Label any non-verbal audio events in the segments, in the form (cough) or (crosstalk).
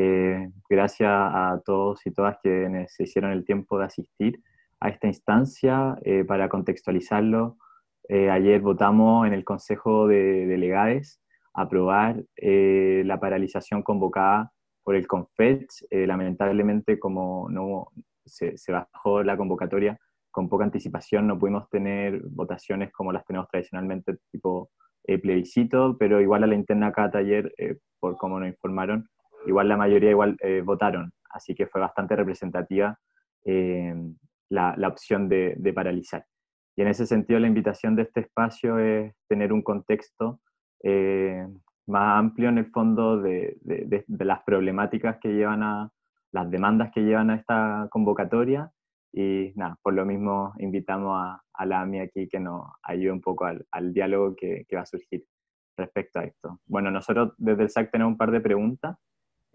Eh, gracias a todos y todas quienes se hicieron el tiempo de asistir a esta instancia. Eh, para contextualizarlo, eh, ayer votamos en el Consejo de Delegades aprobar la paralización convocada por el CONFECH. lamentablemente, como no se, bajó la convocatoria con poca anticipación, no pudimos tener votaciones como las tenemos tradicionalmente, tipo plebiscito, pero igual a la interna cada taller, por como nos informaron, igual la mayoría igual eh, votaron, así que fue bastante representativa eh, la, la, opción de, de, paralizar. Y en ese sentido la invitación de este espacio es tener un contexto eh, más amplio en el fondo de, de, las problemáticas que llevan a, las demandas que llevan a esta convocatoria y nada, por lo mismo invitamos a, a la AMI aquí que nos ayude un poco al, diálogo que, que, va a surgir respecto a esto. Bueno, nosotros desde el SAC tenemos un par de preguntas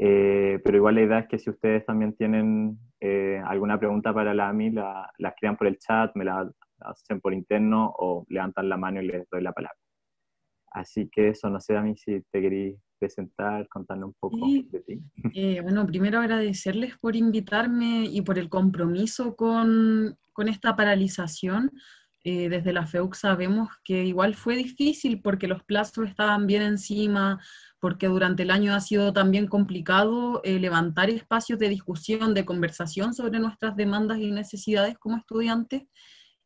eh, pero igual la idea es que si ustedes también tienen eh, alguna pregunta para la AMI, la, la crean por el chat, me la hacen por interno o levantan la mano y les doy la palabra. Así que eso, no sé, Ami, si te querís presentar, contarme un poco de ti. Eh, bueno, primero agradecerles por invitarme y por el compromiso con, con esta paralización. Eh, desde la FEUC sabemos que igual fue difícil porque los plazos estaban bien encima, porque durante el año ha sido también complicado eh, levantar espacios de discusión, de conversación sobre nuestras demandas y necesidades como estudiantes.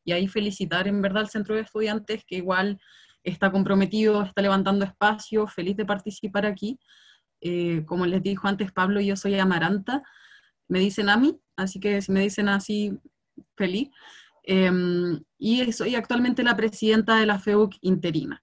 Y ahí felicitar en verdad al Centro de Estudiantes que igual está comprometido, está levantando espacios, feliz de participar aquí. Eh, como les dijo antes Pablo, yo soy Amaranta, me dicen a mí, así que si me dicen así, feliz. Em, y soy actualmente la presidenta de la FEUC interina.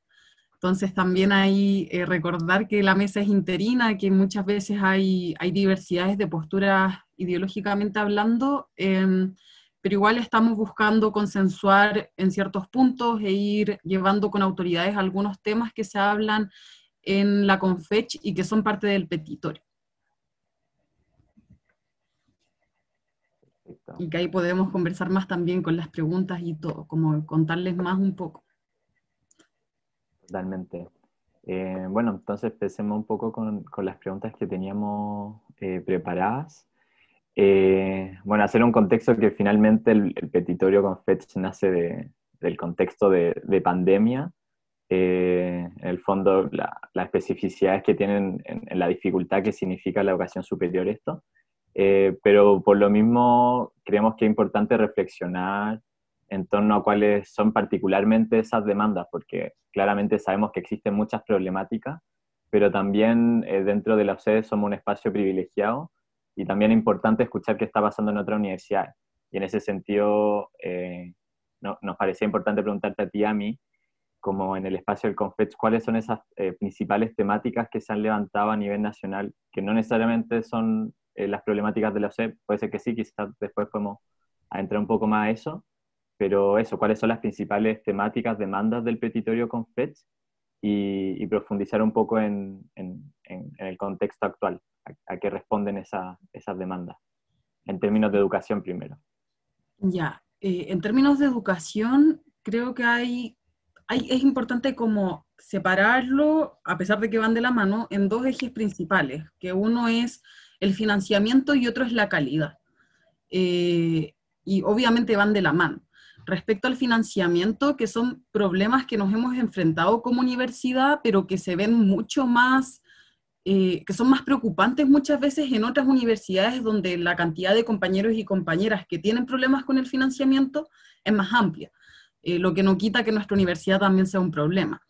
Entonces también hay eh, recordar que la mesa es interina, que muchas veces hay, hay diversidades de posturas ideológicamente hablando, em, pero igual estamos buscando consensuar en ciertos puntos e ir llevando con autoridades algunos temas que se hablan en la CONFECH y que son parte del petitorio. y que ahí podemos conversar más también con las preguntas y todo, como contarles más un poco. Totalmente. Eh, bueno, entonces empecemos un poco con, con las preguntas que teníamos eh, preparadas. Eh, bueno, hacer un contexto que finalmente el, petitorio con FETCH nace de, del contexto de, de pandemia. en el fondo, la, las especificidades que tienen en, la dificultad que significa la educación superior esto. Eh, pero por lo mismo creemos que es importante reflexionar en torno a cuáles son particularmente esas demandas, porque claramente sabemos que existen muchas problemáticas, pero también eh, dentro de la sede somos un espacio privilegiado y también es importante escuchar qué está pasando en otras universidades. Y en ese sentido, eh, nos parecía importante preguntarte a ti, a mí, como en el espacio del CONFETS, cuáles son esas principales temáticas que se han levantado a nivel nacional, que no necesariamente son eh, las problemáticas de la OCEP, puede ser que sí, quizás después podemos entrar un poco más a eso, pero eso, cuáles son las principales temáticas, demandas del petitorio con FETS y, profundizar un poco en, el contexto actual, a, qué responden esas demandas, en términos de educación primero. Ya, eh, en términos de educación, creo que hay es importante como separarlo, a pesar de que van de la mano, en dos ejes principales, que uno es el financiamiento y otro es la calidad. Eh, y obviamente van de la mano. Respecto al financiamiento, que son problemas que nos hemos enfrentado como universidad, pero que se ven mucho más, eh, que son más preocupantes muchas veces en otras universidades donde la cantidad de compañeros y compañeras que tienen problemas con el financiamiento es más amplia. Eh, lo que no quita que nuestra universidad también sea un problema.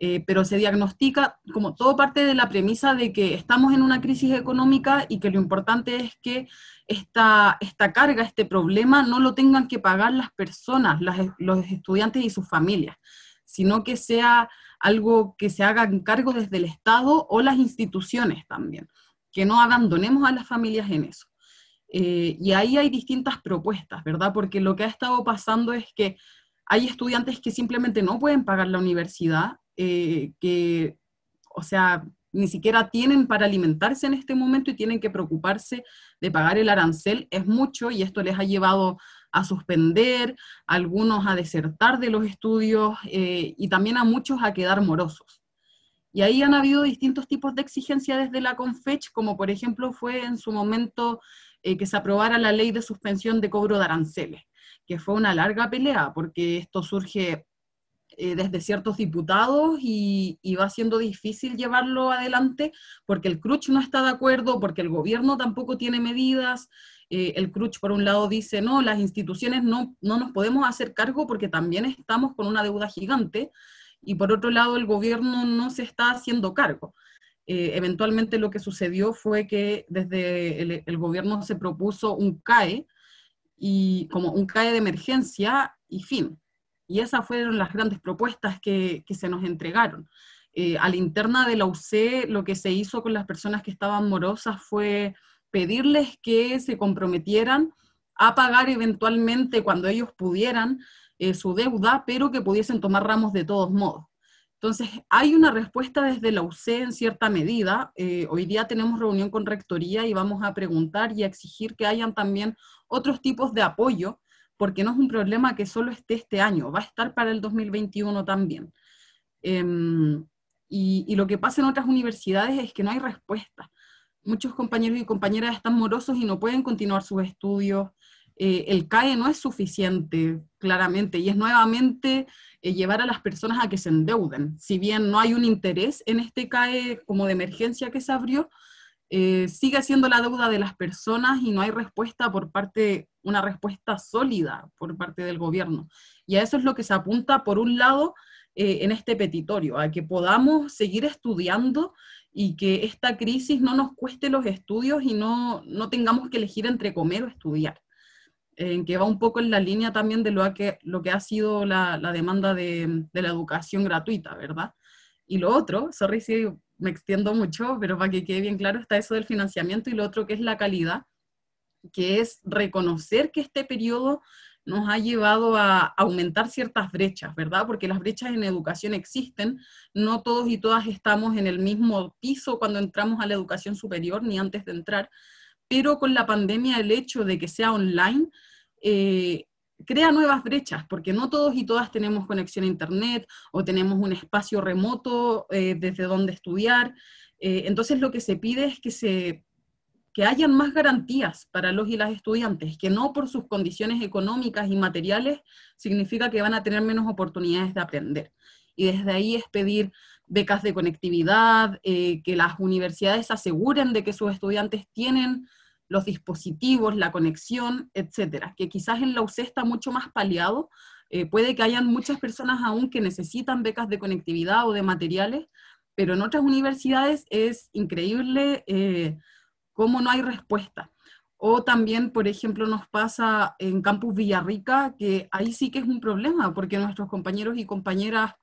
Eh, pero se diagnostica como todo parte de la premisa de que estamos en una crisis económica y que lo importante es que esta, esta carga, este problema, no lo tengan que pagar las personas, los estudiantes y sus familias, sino que sea algo que se haga en cargo desde el Estado o las instituciones también, que no abandonemos a las familias en eso. Eh, y ahí hay distintas propuestas, ¿verdad? Porque lo que ha estado pasando es que hay estudiantes que simplemente no pueden pagar la universidad, eh, que, o sea, ni siquiera tienen para alimentarse en este momento y tienen que preocuparse de pagar el arancel. Es mucho y esto les ha llevado a suspender, a algunos a desertar de los estudios eh, y también a muchos a quedar morosos. Y ahí han habido distintos tipos de exigencias desde la CONFECH, como por ejemplo fue en su momento eh, que se aprobara la ley de suspensión de cobro de aranceles que fue una larga pelea, porque esto surge eh, desde ciertos diputados y, va siendo difícil llevarlo adelante porque el CRUCH no está de acuerdo, porque el gobierno tampoco tiene medidas. Eh, el CRUCH, por un lado, dice, no, las instituciones no, no nos podemos hacer cargo porque también estamos con una deuda gigante. Y por otro lado, el gobierno no se está haciendo cargo. Eh, eventualmente lo que sucedió fue que desde el gobierno se propuso un CAE, y como un CAE de emergencia y fin. Y esas fueron las grandes propuestas que, se nos entregaron. Eh, a la interna de la UC lo que se hizo con las personas que estaban morosas fue pedirles que se comprometieran a pagar eventualmente cuando ellos pudieran eh, su deuda, pero que pudiesen tomar ramos de todos modos. Entonces, hay una respuesta desde la UC en cierta medida. Eh, hoy día tenemos reunión con Rectoría y vamos a preguntar y a exigir que hayan también otros tipos de apoyo, porque no es un problema que solo esté este año, va a estar para el 2021 también. Em, y, lo que pasa en otras universidades es que no hay respuesta. Muchos compañeros y compañeras están morosos y no pueden continuar sus estudios, eh, el CAE no es suficiente, claramente, y es nuevamente eh, llevar a las personas a que se endeuden. Si bien no hay un interés en este CAE como de emergencia que se abrió, eh, sigue siendo la deuda de las personas y no hay respuesta por parte, una respuesta sólida por parte del gobierno. Y a eso es lo que se apunta, por un lado, en este petitorio, a que podamos seguir estudiando y que esta crisis no nos cueste los estudios y no, no tengamos que elegir entre comer o estudiar en que va un poco en la línea también de lo que, lo que ha sido la, demanda de, de, la educación gratuita, ¿verdad? Y lo otro, sorry si me extiendo mucho, pero para que quede bien claro, está eso del financiamiento y lo otro que es la calidad, que es reconocer que este periodo nos ha llevado a aumentar ciertas brechas, ¿verdad? Porque las brechas en educación existen, no todos y todas estamos en el mismo piso cuando entramos a la educación superior ni antes de entrar, pero con la pandemia el hecho de que sea online eh, crea nuevas brechas, porque no todos y todas tenemos conexión a Internet o tenemos un espacio remoto eh, desde donde estudiar. Eh, entonces lo que se pide es que se que hayan más garantías para los y las estudiantes, que no por sus condiciones económicas y materiales significa que van a tener menos oportunidades de aprender. Y desde ahí es pedir becas de conectividad, eh, que las universidades aseguren de que sus estudiantes tienen los dispositivos, la conexión, etcétera, que quizás en la UC está mucho más paliado, eh, puede que hayan muchas personas aún que necesitan becas de conectividad o de materiales, pero en otras universidades es increíble eh, cómo no hay respuesta. O también, por ejemplo, nos pasa en Campus Villarrica, que ahí sí que es un problema, porque nuestros compañeros y compañeras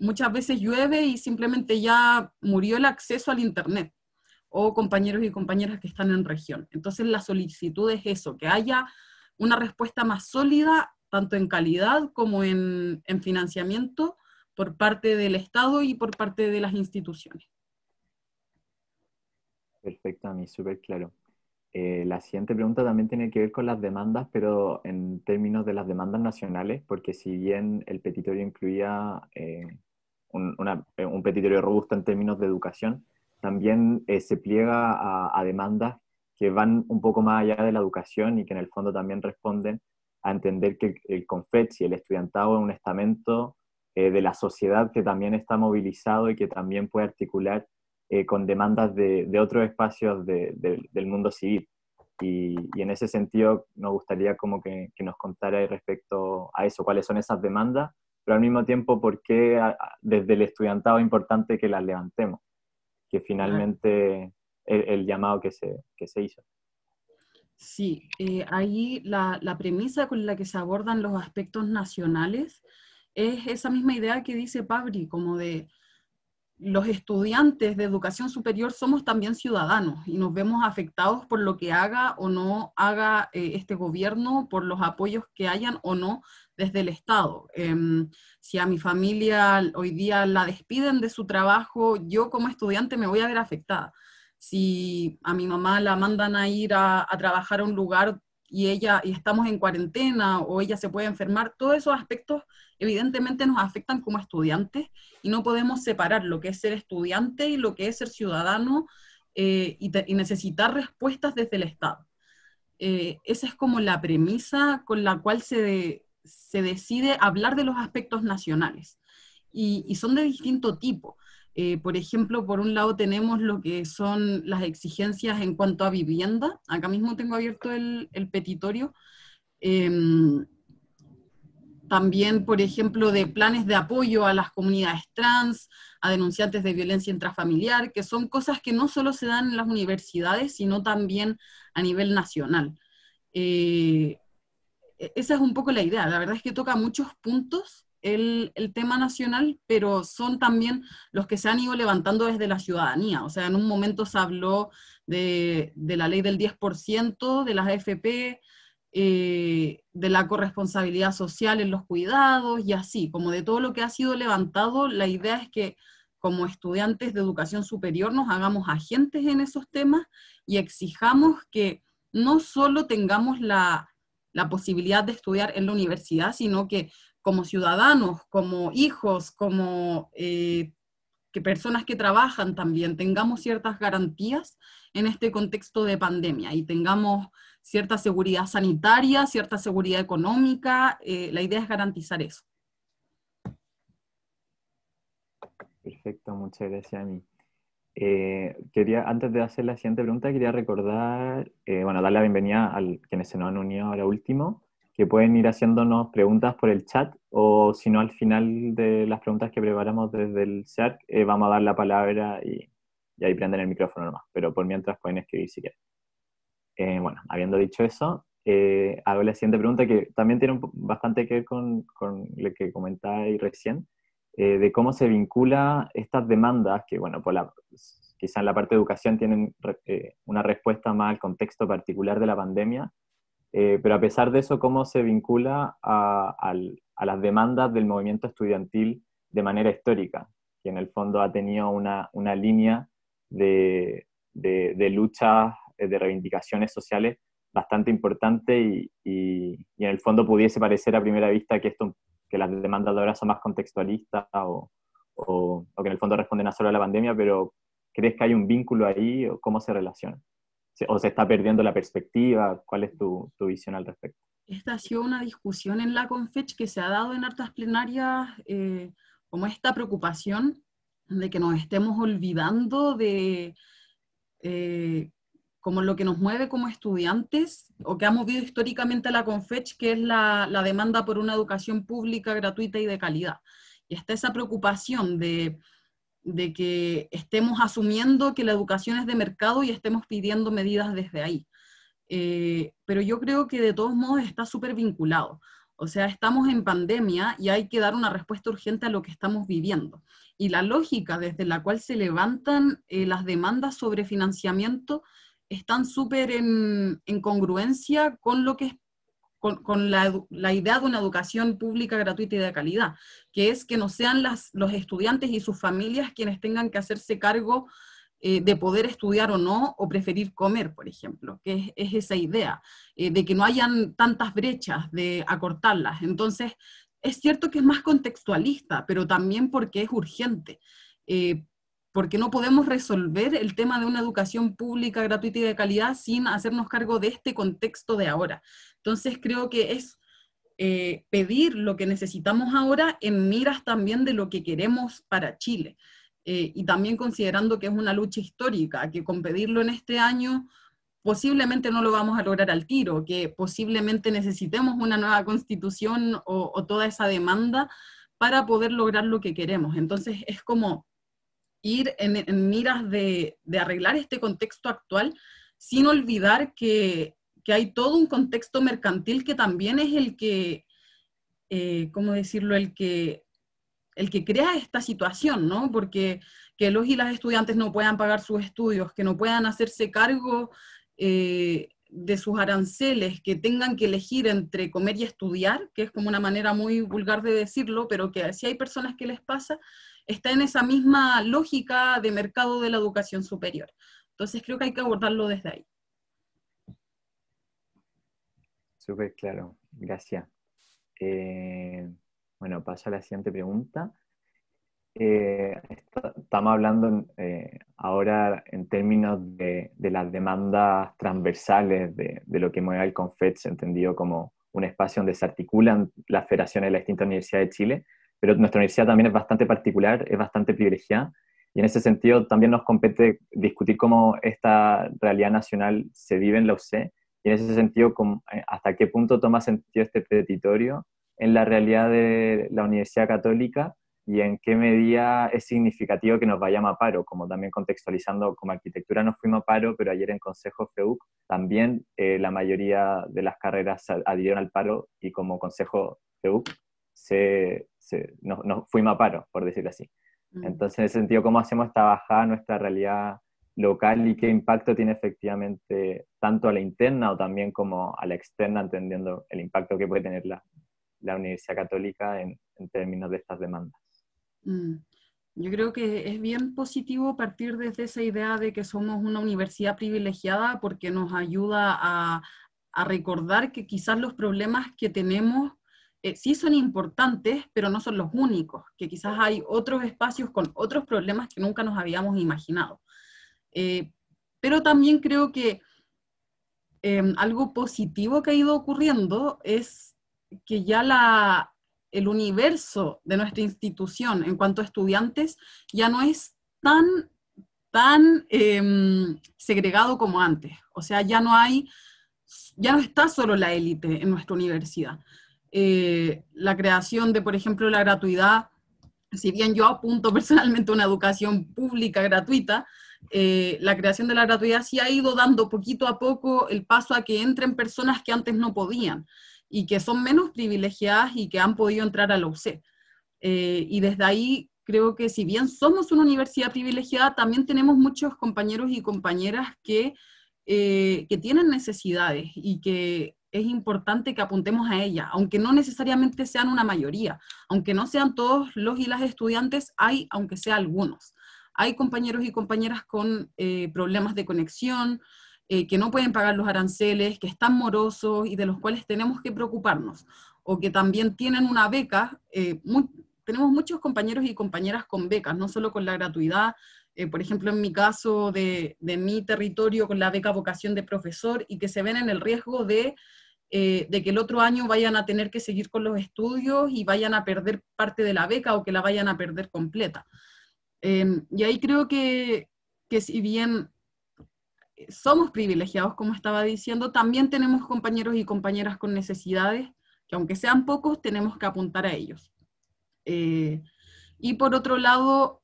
muchas veces llueve y simplemente ya murió el acceso al Internet o compañeros y compañeras que están en región. Entonces la solicitud es eso, que haya una respuesta más sólida, tanto en calidad como en, financiamiento, por parte del Estado y por parte de las instituciones. Perfecto, a mí súper claro. Eh, la siguiente pregunta también tiene que ver con las demandas, pero en términos de las demandas nacionales, porque si bien el petitorio incluía eh, eh, un, petitorio robusto en términos de educación, también eh, se pliega a, demandas que van un poco más allá de la educación y que en el fondo también responden a entender que el, el y el estudiantado, es un estamento eh, de la sociedad que también está movilizado y que también puede articular con demandas de, otros espacios del mundo civil. Y, en ese sentido nos gustaría como que, que nos contara respecto a eso, cuáles son esas demandas pero al mismo tiempo, ¿por qué desde el estudiantado es importante que las levantemos? Que finalmente el, llamado que se, que se hizo. Sí, eh, ahí la, la, premisa con la que se abordan los aspectos nacionales es esa misma idea que dice Pabri, como de los estudiantes de educación superior somos también ciudadanos y nos vemos afectados por lo que haga o no haga eh, este gobierno, por los apoyos que hayan o no desde el Estado. Em, si a mi familia hoy día la despiden de su trabajo, yo como estudiante me voy a ver afectada. Si a mi mamá la mandan a ir a, trabajar a un lugar y ella y estamos en cuarentena o ella se puede enfermar, todos esos aspectos evidentemente nos afectan como estudiantes y no podemos separar lo que es ser estudiante y lo que es ser ciudadano eh, y, necesitar respuestas desde el Estado. Eh, esa es como la premisa con la cual se, se decide hablar de los aspectos nacionales y, son de distinto tipo. Eh, por ejemplo, por un lado tenemos lo que son las exigencias en cuanto a vivienda. Acá mismo tengo abierto el, petitorio. Em, también, por ejemplo, de planes de apoyo a las comunidades trans, a denunciantes de violencia intrafamiliar, que son cosas que no solo se dan en las universidades, sino también a nivel nacional. Eh, e-, esa es un poco la idea. La verdad es que toca muchos puntos el, tema nacional, pero son también los que se han ido levantando desde la ciudadanía. O sea, en un momento se habló de, la ley del 10%, de las AFP, eh, de la corresponsabilidad social en los cuidados y así, como de todo lo que ha sido levantado, la idea es que como estudiantes de educación superior nos hagamos agentes en esos temas y exijamos que no solo tengamos la la posibilidad de estudiar en la universidad, sino que como ciudadanos, como hijos, como eh, que personas que trabajan también tengamos ciertas garantías en este contexto de pandemia y tengamos cierta seguridad sanitaria, cierta seguridad económica. Eh, la idea es garantizar eso. Perfecto, muchas gracias a mí. Eh, quería, antes de hacer la siguiente pregunta, quería recordar, eh, bueno, dar la bienvenida a quienes se nos han unido ahora último, que pueden ir haciéndonos preguntas por el chat o si no al final de las preguntas que preparamos desde el chat eh, vamos a dar la palabra y, ahí prenden el micrófono nomás, pero por mientras pueden escribir si quieren. bueno, habiendo dicho eso, hago la siguiente pregunta que también tiene bastante que ver con, con lo que comentáis recién eh, de cómo se vincula estas demandas, que bueno, quizá en la parte de educación tienen eh, una respuesta más al contexto particular de la pandemia, eh, pero a pesar de eso, cómo se vincula a, las demandas del movimiento estudiantil de manera histórica, que en el fondo ha tenido una, línea de, de, de luchas, de reivindicaciones sociales bastante importante y, en el fondo pudiese parecer a primera vista que esto que las demandas ahora son más contextualistas o, que en el fondo responden a solo a la pandemia, pero ¿crees que hay un vínculo ahí o cómo se relaciona? ¿O se está perdiendo la perspectiva? ¿Cuál es tu, visión al respecto? Esta ha sido una discusión en la CONFECH que se ha dado en hartas plenarias, eh, como esta preocupación de que nos estemos olvidando de eh, como lo que nos mueve como estudiantes o que ha movido históricamente a la CONFECH, que es la, la, demanda por una educación pública, gratuita y de calidad. Y está esa preocupación de, de que estemos asumiendo que la educación es de mercado y estemos pidiendo medidas desde ahí. Eh, pero yo creo que de todos modos está súper vinculado. O sea, estamos en pandemia y hay que dar una respuesta urgente a lo que estamos viviendo. Y la lógica desde la cual se levantan eh, las demandas sobre financiamiento están súper en, congruencia con lo que con, la, idea de una educación pública gratuita y de calidad, que es que no sean los estudiantes y sus familias quienes tengan que hacerse cargo eh, de poder estudiar o no, o preferir comer, por ejemplo, que es, esa idea, eh, de que no hayan tantas brechas, de acortarlas. Entonces, es cierto que es más contextualista, pero también porque es urgente. Eh, porque no podemos resolver el tema de una educación pública, gratuita y de calidad sin hacernos cargo de este contexto de ahora. Entonces creo que es eh, pedir lo que necesitamos ahora en miras también de lo que queremos para Chile. Eh, y también considerando que es una lucha histórica, que con pedirlo en este año posiblemente no lo vamos a lograr al tiro, que posiblemente necesitemos una nueva constitución o, o toda esa demanda para poder lograr lo que queremos. Entonces es como ir en, miras de, arreglar este contexto actual sin olvidar que, que, hay todo un contexto mercantil que también es el que, eh, ¿cómo decirlo?, el que, el que crea esta situación, ¿no? Porque que los y las estudiantes no puedan pagar sus estudios, que no puedan hacerse cargo eh, de sus aranceles, que tengan que elegir entre comer y estudiar, que es como una manera muy vulgar de decirlo, pero que si hay personas que les pasa, está en esa misma lógica de mercado de la educación superior. Entonces creo que hay que abordarlo desde ahí. Súper claro, gracias. Eh, bueno, paso a la siguiente pregunta. Eh, estamos hablando eh, ahora en términos de, las demandas transversales de, lo que mueve el CONFET, entendido como un espacio donde se articulan las federaciones de las distintas universidades de Chile pero nuestra universidad también es bastante particular, es bastante privilegiada, y en ese sentido también nos compete discutir cómo esta realidad nacional se vive en la UC, y en ese sentido eh, hasta qué punto toma sentido este preditorio en la realidad de la Universidad Católica y en qué medida es significativo que nos vayamos a paro, como también contextualizando, como arquitectura nos fuimos a paro, pero ayer en Consejo FEUC también eh, la mayoría de las carreras adhirieron al paro y como Consejo FEUC se nos, fuimos a paro, por decirlo así. Mm. Entonces, en ese sentido, ¿cómo hacemos esta bajada a nuestra realidad local y qué impacto tiene efectivamente tanto a la interna o también como a la externa, entendiendo el impacto que puede tener la, Universidad Católica en, términos de estas demandas? Mm. Yo creo que es bien positivo partir desde esa idea de que somos una universidad privilegiada porque nos ayuda a, a recordar que quizás los problemas que tenemos eh, sí son importantes, pero no son los únicos, que quizás hay otros espacios con otros problemas que nunca nos habíamos imaginado. Eh, pero también creo que em, algo positivo que ha ido ocurriendo es que ya la, el universo de nuestra institución en cuanto a estudiantes ya no es tan, tan em, segregado como antes. O sea, ya no hay, ya no está solo la élite en nuestra universidad eh, la creación de, por ejemplo, la gratuidad. Si bien yo apunto (laughs) personalmente una educación pública gratuita, eh, la creación de la gratuidad sí ha ido dando poquito a poco el paso a que entren personas que antes no podían y que son menos privilegiadas y que han podido entrar a la UC. Eh, y desde ahí creo que si bien somos una universidad privilegiada, también tenemos muchos compañeros y compañeras que, que tienen necesidades y que es importante que apuntemos a ella, aunque no necesariamente sean una mayoría, aunque no sean todos los y las estudiantes, hay, aunque sea algunos. Hay compañeros y compañeras con eh, problemas de conexión, eh, que no pueden pagar los aranceles, que están morosos y de los cuales tenemos que preocuparnos, o que también tienen una beca. Eh, tenemos muchos compañeros y compañeras con becas, no solo con la gratuidad, por ejemplo, en mi caso de, de, mi territorio, con la beca vocación de profesor, y que se ven en el riesgo de eh, de que el otro año vayan a tener que seguir con los estudios y vayan a perder parte de la beca o que la vayan a perder completa. Em, y ahí creo que, si bien somos privilegiados, como estaba diciendo, también tenemos compañeros y compañeras con necesidades que aunque sean pocos, tenemos que apuntar a ellos. Eh, y por otro lado,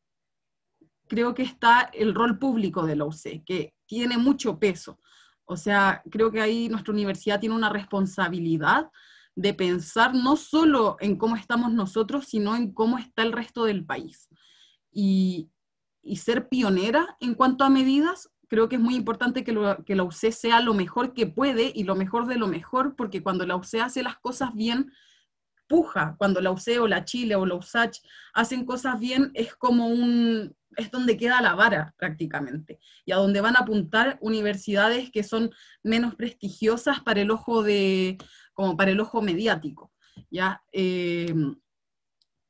creo que está el rol público de la que tiene mucho peso. O sea, creo que ahí nuestra universidad tiene una responsabilidad de pensar no solo en cómo estamos nosotros, sino en cómo está el resto del país. Y, ser pionera en cuanto a medidas, creo que es muy importante que, que la UC sea lo mejor que puede y lo mejor de lo mejor, porque cuando la UC hace las cosas bien, puja cuando la UCE o la Chile o la USACH hacen cosas bien, es como un, es donde queda la vara prácticamente, y a donde van a apuntar universidades que son menos prestigiosas para el ojo de, como para el ojo mediático, em,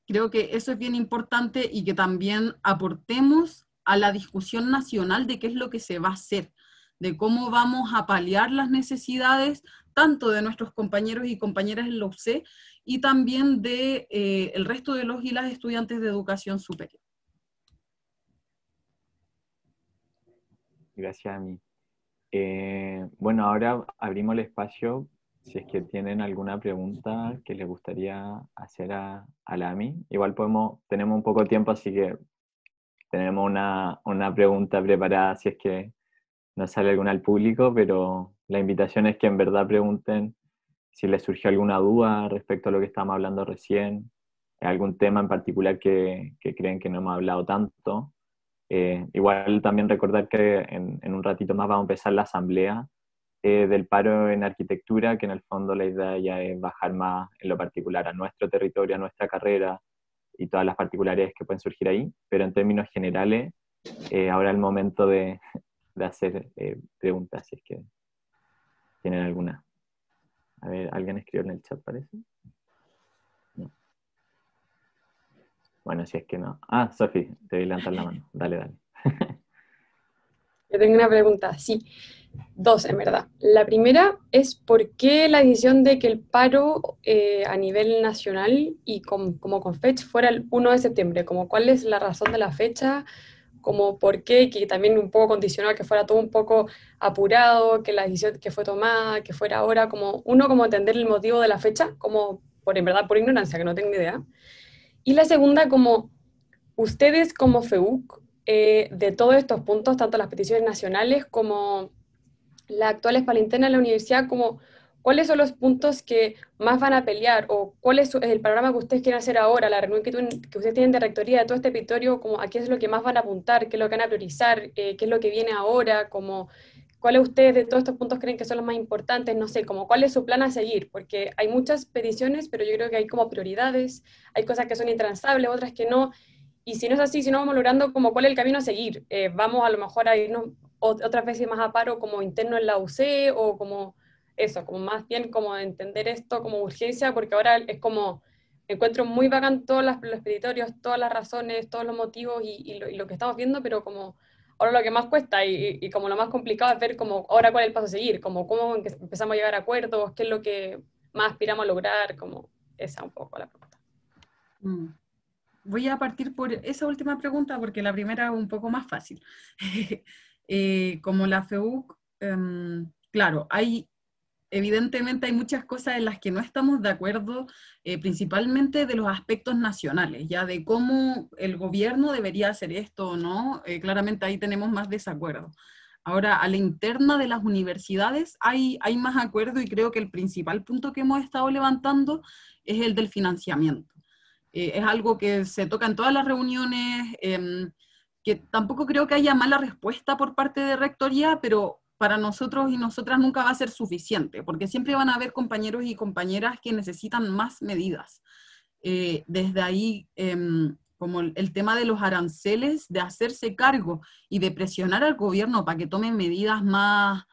creo que eso es bien importante y que también aportemos a la discusión nacional de qué es lo que se va a hacer, de cómo vamos a paliar las necesidades tanto de nuestros compañeros y compañeras en la y también de eh, el resto de los y las estudiantes de educación superior. Gracias a mí. Eh, bueno, ahora abrimos el espacio si es que tienen alguna pregunta que les gustaría hacer a, a Igual podemos, tenemos un poco de tiempo, así que tenemos una pregunta preparada si es que no sale alguna al público, pero la invitación es que en verdad pregunten si les surgió alguna duda respecto a lo que estábamos hablando recién, algún tema en particular que, creen que no hemos hablado tanto. Eh, igual también recordar que en, un ratito más vamos a empezar la asamblea eh, del paro en arquitectura, que en el fondo la idea ya es bajar más en lo particular a nuestro territorio, a nuestra carrera y todas las particularidades que pueden surgir ahí, pero en términos generales, eh, ahora el momento de, de hacer eh, preguntas si es que tienen alguna. A ver, ¿alguien escribió en el chat, parece? Bueno, si es que no. Ah, Sofi, te voy a levantar la mano. Dale, dale. (laughs) Yo tengo una pregunta, sí. Dos, en verdad. La primera es por qué la decisión de que el paro eh, a nivel nacional y como con fecha fuera el 1 de septiembre, como cuál es la razón de la fecha, como por qué, que también un poco condicionó que fuera todo un poco apurado, que la decisión que fue tomada, que fuera ahora, como uno como entender el motivo de la fecha, como por en verdad por ignorancia, que no tengo ni idea. Y la segunda como ustedes como FEUC, eh, de todos estos puntos, tanto las peticiones nacionales como las actuales para interna de la universidad, como ¿cuáles son los puntos que más van a pelear o cuál es el programa que ustedes quieren hacer ahora, la reunión que, ustedes tienen de rectoría de todo este territorio, como a qué es lo que más van a apuntar, qué es lo que van a priorizar, eh, qué es lo que viene ahora, como cuáles ustedes de todos estos puntos creen que son los más importantes, no sé, como cuál es su plan a seguir, porque hay muchas peticiones, pero yo creo que hay como prioridades, hay cosas que son intransables, otras que no. Y si no es así, si no vamos logrando como cuál es el camino a seguir, eh, vamos a lo mejor a irnos otras veces más a paro como interno en la UC o como eso, como más bien como entender esto como urgencia, porque ahora es como, encuentro muy bacán todos los expeditorios, todas las razones, todos los motivos y, lo, que estamos viendo, pero como ahora lo que más cuesta y, como lo más complicado es ver como ahora cuál es el paso a seguir, como cómo empezamos a llegar a acuerdos, qué es lo que más aspiramos a lograr, como esa un poco la pregunta. Mm. Voy a partir por esa última pregunta porque la primera es un poco más fácil. (laughs) Eh, como la FEUC, em, claro, hay evidentemente hay muchas cosas en las que no estamos de acuerdo, eh, principalmente de los aspectos nacionales, ya de cómo el gobierno debería hacer esto o no, eh, claramente ahí tenemos más desacuerdo. Ahora, a la interna de las universidades hay, hay más acuerdo y creo que el principal punto que hemos estado levantando es el del financiamiento. Eh, es algo que se toca en todas las reuniones, em, que tampoco creo que haya mala respuesta por parte de Rectoría, pero para nosotros y nosotras nunca va a ser suficiente, porque siempre van a haber compañeros y compañeras que necesitan más medidas. Eh, desde ahí, em, como el, tema de los aranceles, de hacerse cargo y de presionar al gobierno para que tome medidas más,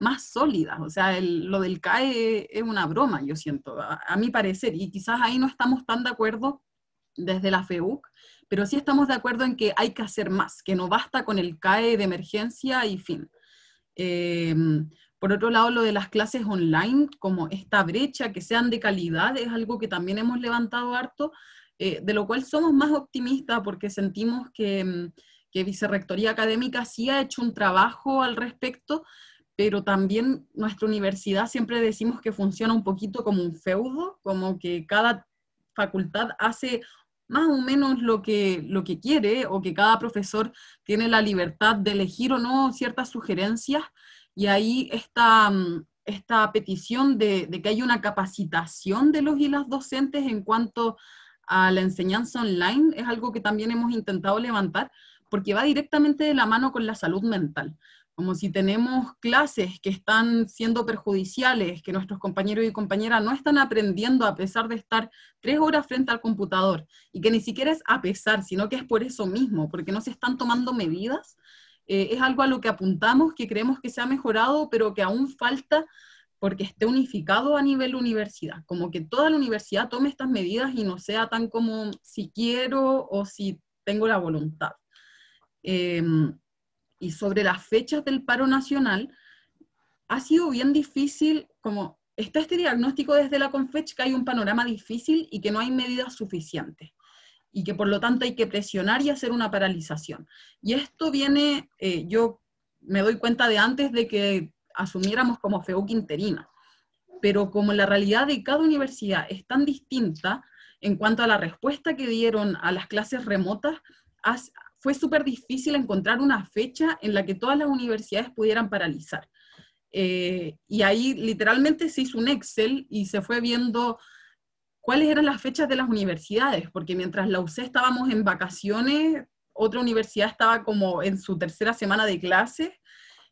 más sólidas. O sea, lo del CAE es una broma, yo siento, a, a mi parecer, y quizás ahí no estamos tan de acuerdo desde la FEUC, pero sí estamos de acuerdo en que hay que hacer más, que no basta con el CAE de emergencia y fin. Em, por otro lado, lo de las clases online, como esta brecha, que sean de calidad, es algo que también hemos levantado harto, eh, de lo cual somos más optimistas porque sentimos que, em, que Vicerrectoría Académica sí ha hecho un trabajo al respecto, pero también nuestra universidad siempre decimos que funciona un poquito como un feudo, como que cada facultad hace más o menos lo que, lo que quiere o que cada profesor tiene la libertad de elegir o no ciertas sugerencias y ahí está mm, esta petición de, de, que hay una capacitación de los y las docentes en cuanto a la enseñanza online es algo que también hemos intentado levantar porque va directamente de la mano con la salud mental. Como si tenemos clases que están siendo perjudiciales, que nuestros compañeros y compañeras no están aprendiendo a pesar de estar tres horas frente al computador, y que ni siquiera es a pesar, sino que es por eso mismo, porque no se están tomando medidas, eh, es algo a lo que apuntamos, que creemos que se ha mejorado, pero que aún falta porque esté unificado a nivel universidad, como que toda la universidad tome estas medidas y no sea tan como si quiero o si tengo la voluntad. Eh, y sobre las fechas del paro nacional, ha sido bien difícil, como está este diagnóstico desde la CONFECH que hay un panorama difícil y que no hay medidas suficientes y que por lo tanto hay que presionar y hacer una paralización. Y esto viene, eh, yo me doy cuenta de antes de que asumiéramos como feo interina, pero como la realidad de cada universidad es tan distinta en cuanto a la respuesta que dieron a las clases remotas, fue súper difícil encontrar una fecha en la que todas las universidades pudieran paralizar. Eh, y ahí literalmente se hizo un Excel y se fue viendo cuáles eran las fechas de las universidades, porque mientras la UC estábamos en vacaciones, otra universidad estaba como en su tercera semana de clases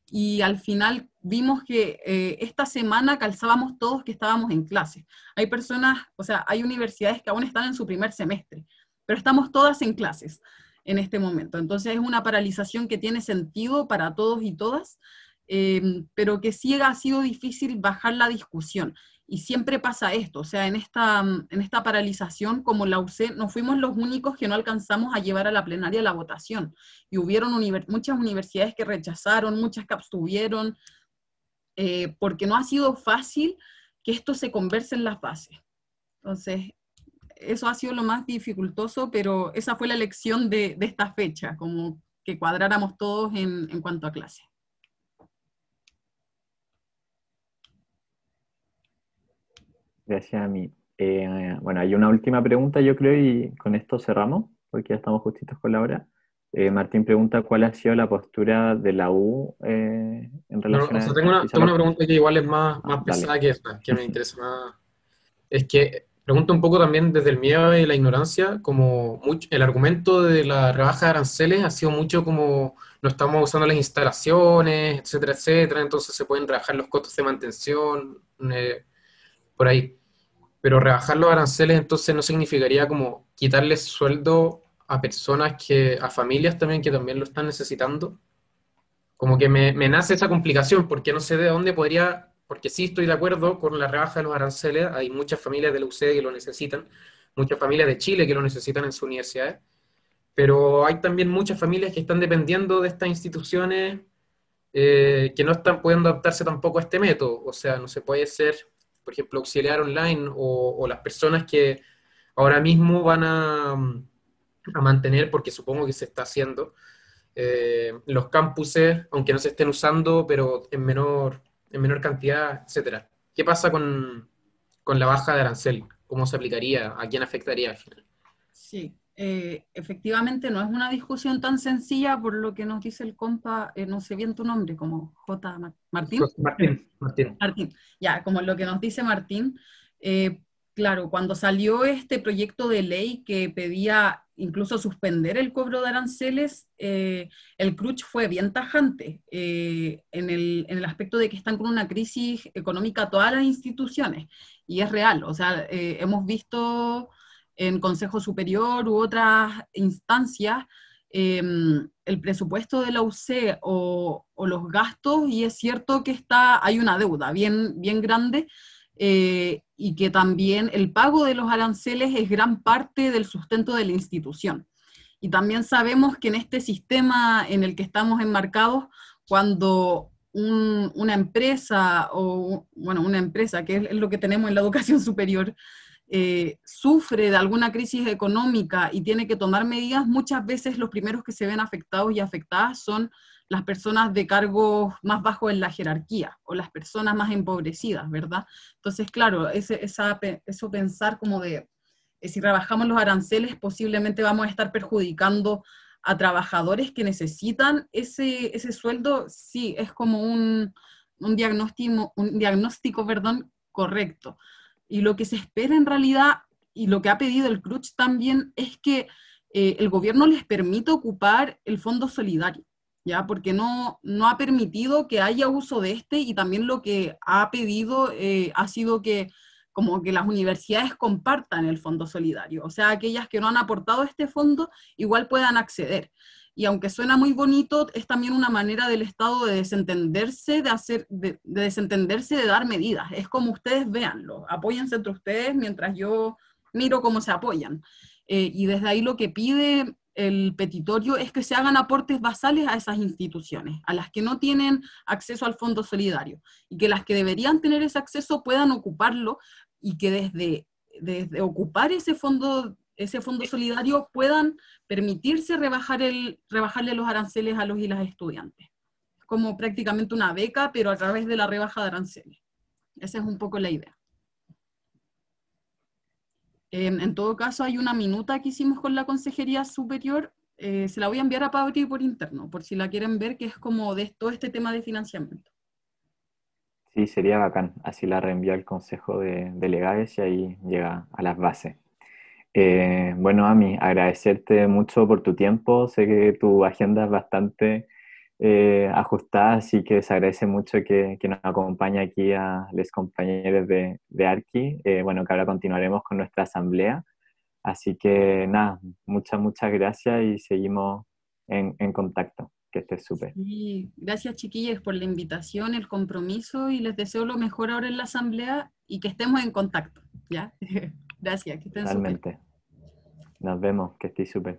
y al final vimos que eh, esta semana calzábamos todos que estábamos en clases. Hay personas, o sea, hay universidades que aún están en su primer semestre, pero estamos todas en clases en este momento. Entonces es una paralización que tiene sentido para todos y todas, em, pero que sí ha sido difícil bajar la discusión. Y siempre pasa esto, o sea, en esta, mm, en esta paralización, como la usé, no fuimos los únicos que no alcanzamos a llevar a la plenaria la votación. Y hubieron muchas universidades que rechazaron, muchas que abstuvieron, eh, porque no ha sido fácil que esto se converse en las bases. Entonces, eso ha sido lo más dificultoso, pero esa fue la lección de, esta fecha, como que cuadráramos todos en, cuanto a clase. Gracias a mí. Eh, bueno, hay una última pregunta, yo creo, y con esto cerramos, porque ya estamos justitos con la hora. Eh, Martín pregunta cuál ha sido la postura de la U eh, en relación tengo Una, tengo una pregunta que igual es más, ah, más pesada que esta, que me interesa más. Es que Pregunto un poco también desde el miedo y la ignorancia, como el argumento de la rebaja de aranceles ha sido mucho como no estamos usando las instalaciones, etcétera, etcétera, entonces se pueden rebajar los costos de mantención, eh, por ahí. Pero rebajar los aranceles entonces no significaría como quitarles sueldo a personas que, a familias también que también lo están necesitando. Como que me nace esa complicación porque no sé de dónde podría porque sí estoy de acuerdo con la rebaja de los aranceles, hay muchas familias de la UCE que lo necesitan, muchas familias de Chile que lo necesitan en su universidad, pero hay también muchas familias que están dependiendo de estas instituciones eh, que no están pudiendo adaptarse tampoco a este método, o sea, no se puede ser, por ejemplo, auxiliar online o, las personas que ahora mismo van a, mantener, porque supongo que se está haciendo, eh, los campuses, aunque no se estén usando, pero en menor en menor cantidad, etcétera. ¿Qué pasa con, la baja de arancel? ¿Cómo se aplicaría? ¿A quién afectaría Sí, eh, efectivamente no es una discusión tan sencilla por lo que nos dice el compa, eh, no sé bien tu nombre, como J. Martín. Martín, Martín. Martín, ya, como lo que nos dice Martín. Eh, claro, cuando salió este proyecto de ley que pedía incluso suspender el cobro de aranceles, eh, el CRUCH fue bien tajante eh, en, el, aspecto de que están con una crisis económica todas las instituciones, y es real, o sea, eh, hemos visto en Consejo Superior u otras instancias em, el presupuesto de la UC o, los gastos, y es cierto que hay una deuda bien grande, eh, y que también el pago de los aranceles es gran parte del sustento de la institución. Y también sabemos que en este sistema en el que estamos enmarcados, cuando una empresa o, bueno, una empresa, que es lo que tenemos en la educación (laughs) superior, eh, sufre de alguna crisis económica y tiene que tomar medidas, muchas veces los primeros que se ven afectados y afectadas son las personas de cargos más bajos en la jerarquía o las personas más empobrecidas, ¿verdad? Entonces, claro, eso pensar como de, eh, si rebajamos los aranceles, posiblemente vamos a estar perjudicando a trabajadores que necesitan ese, sueldo, sí, es como un, diagnóstico, un correcto. Y lo que se espera en realidad, y lo que ha pedido el CRUCH también, es que eh, el gobierno les permita ocupar el fondo solidario. ¿ya? Porque no, no ha permitido que haya uso de este y también lo que ha pedido eh, ha sido que como que las universidades compartan el fondo solidario, o sea, aquellas que no han aportado este fondo igual puedan acceder. Y aunque suena muy bonito, es también una manera del Estado de desentenderse, de hacer, desentenderse, de dar medidas. Es como ustedes veanlo apóyense entre ustedes mientras yo miro cómo se apoyan. Eh, y desde ahí lo que pide el petitorio es que se hagan aportes basales a esas instituciones, a las que no tienen acceso al fondo solidario, y que las que deberían tener ese acceso puedan ocuparlo y que desde, ocupar ese fondo ese fondo solidario puedan permitirse rebajarle los aranceles a los y las estudiantes, como prácticamente una beca, pero a través de la rebaja de aranceles. Esa es un poco la idea en todo caso, hay una minuta que hicimos con la Consejería Superior. Eh, se la voy a enviar a Pablo por interno, por si la quieren ver, que es como de todo este tema de financiamiento. Sí, sería bacán. Así la reenvío al Consejo de Delegados y ahí llega a las bases. Eh, bueno, Ami, agradecerte mucho por tu tiempo. Sé que tu agenda es bastante eh, ajustadas, así que les agradece mucho que, que nos acompañe aquí a los compañeros de, de eh, bueno, que ahora continuaremos con nuestra asamblea. Así que nada, muchas, muchas gracias y seguimos en, en contacto. Que esté súper. gracias chiquillos por la invitación, el compromiso y les deseo lo mejor ahora en la asamblea y que estemos en contacto. ¿ya? (laughs) gracias, que estén súper. Nos vemos, que estéis súper.